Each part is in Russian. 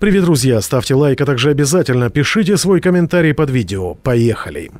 Привет, друзья! Ставьте лайк, а также обязательно пишите свой комментарий под видео. Поехали!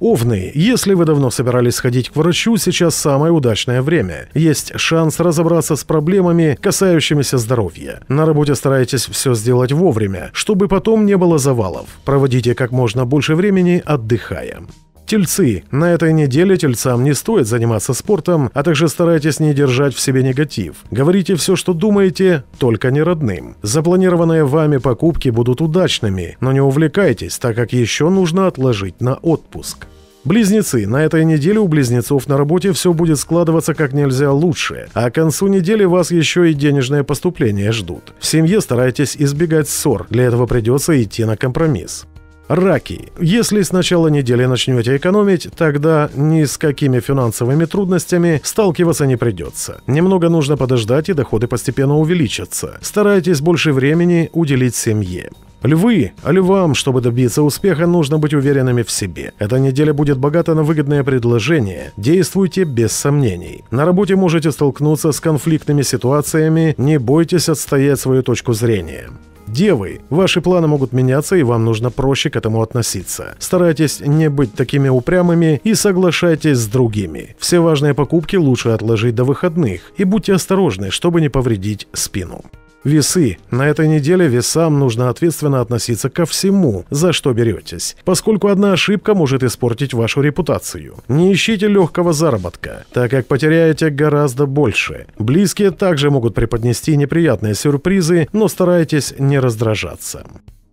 Овны, если вы давно собирались сходить к врачу, сейчас самое удачное время. Есть шанс разобраться с проблемами, касающимися здоровья. На работе старайтесь все сделать вовремя, чтобы потом не было завалов. Проводите как можно больше времени, отдыхая. Тельцы. На этой неделе тельцам не стоит заниматься спортом, а также старайтесь не держать в себе негатив. Говорите все, что думаете, только не родным. Запланированные вами покупки будут удачными, но не увлекайтесь, так как еще нужно отложить на отпуск. Близнецы. На этой неделе у близнецов на работе все будет складываться как нельзя лучше, а к концу недели вас еще и денежные поступления ждут. В семье старайтесь избегать ссор, для этого придется идти на компромисс. Раки. Если с начала недели начнете экономить, тогда ни с какими финансовыми трудностями сталкиваться не придется. Немного нужно подождать, и доходы постепенно увеличатся. Старайтесь больше времени уделить семье. Львы, а львам, чтобы добиться успеха, нужно быть уверенными в себе. Эта неделя будет богата на выгодные предложения. Действуйте без сомнений. На работе можете столкнуться с конфликтными ситуациями, не бойтесь отстоять свою точку зрения девы. Ваши планы могут меняться, и вам нужно проще к этому относиться. Старайтесь не быть такими упрямыми и соглашайтесь с другими. Все важные покупки лучше отложить до выходных, и будьте осторожны, чтобы не повредить спину. Весы. На этой неделе весам нужно ответственно относиться ко всему, за что беретесь, поскольку одна ошибка может испортить вашу репутацию. Не ищите легкого заработка, так как потеряете гораздо больше. Близкие также могут преподнести неприятные сюрпризы, но старайтесь не раздражаться.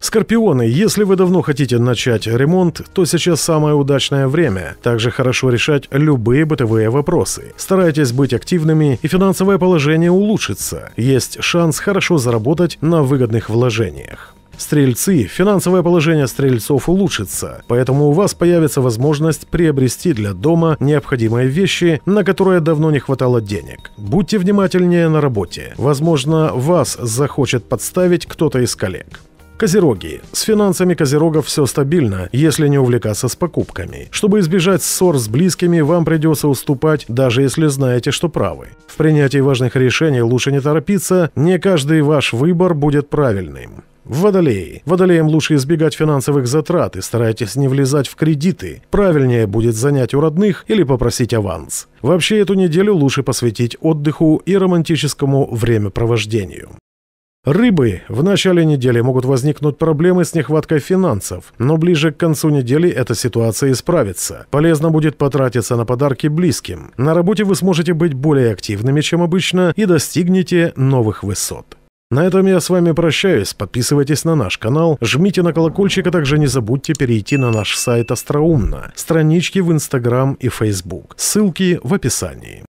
Скорпионы, если вы давно хотите начать ремонт, то сейчас самое удачное время. Также хорошо решать любые бытовые вопросы. Старайтесь быть активными, и финансовое положение улучшится. Есть шанс хорошо заработать на выгодных вложениях. Стрельцы, финансовое положение стрельцов улучшится, поэтому у вас появится возможность приобрести для дома необходимые вещи, на которые давно не хватало денег. Будьте внимательнее на работе. Возможно, вас захочет подставить кто-то из коллег. Козероги. С финансами козерогов все стабильно, если не увлекаться с покупками. Чтобы избежать ссор с близкими, вам придется уступать, даже если знаете, что правы. В принятии важных решений лучше не торопиться, не каждый ваш выбор будет правильным. Водолеи. Водолеям лучше избегать финансовых затрат и старайтесь не влезать в кредиты. Правильнее будет занять у родных или попросить аванс. Вообще эту неделю лучше посвятить отдыху и романтическому времяпровождению. Рыбы в начале недели могут возникнуть проблемы с нехваткой финансов, но ближе к концу недели эта ситуация исправится. Полезно будет потратиться на подарки близким. На работе вы сможете быть более активными, чем обычно, и достигнете новых высот. На этом я с вами прощаюсь. Подписывайтесь на наш канал, жмите на колокольчик, а также не забудьте перейти на наш сайт Остроумно, странички в Инстаграм и Фейсбук. Ссылки в описании.